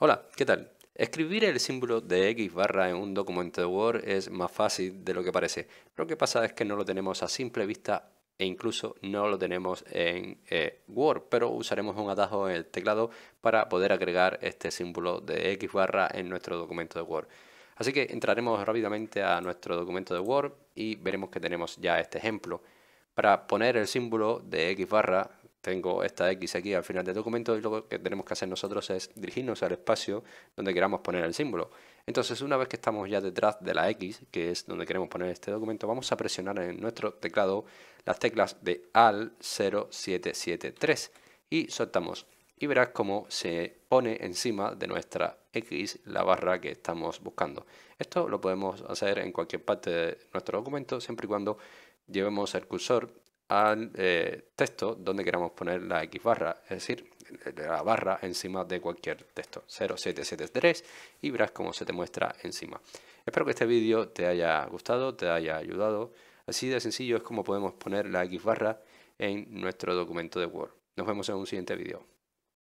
Hola, ¿qué tal? Escribir el símbolo de X barra en un documento de Word es más fácil de lo que parece. Lo que pasa es que no lo tenemos a simple vista e incluso no lo tenemos en eh, Word, pero usaremos un atajo en el teclado para poder agregar este símbolo de X barra en nuestro documento de Word. Así que entraremos rápidamente a nuestro documento de Word y veremos que tenemos ya este ejemplo. Para poner el símbolo de X barra tengo esta X aquí al final del documento y lo que tenemos que hacer nosotros es dirigirnos al espacio donde queramos poner el símbolo. Entonces una vez que estamos ya detrás de la X, que es donde queremos poner este documento, vamos a presionar en nuestro teclado las teclas de AL 0773 y soltamos y verás cómo se pone encima de nuestra X la barra que estamos buscando. Esto lo podemos hacer en cualquier parte de nuestro documento siempre y cuando llevemos el cursor al eh, texto donde queramos poner la X barra, es decir, la barra encima de cualquier texto, 0773, y verás cómo se te muestra encima. Espero que este vídeo te haya gustado, te haya ayudado. Así de sencillo es como podemos poner la X barra en nuestro documento de Word. Nos vemos en un siguiente vídeo.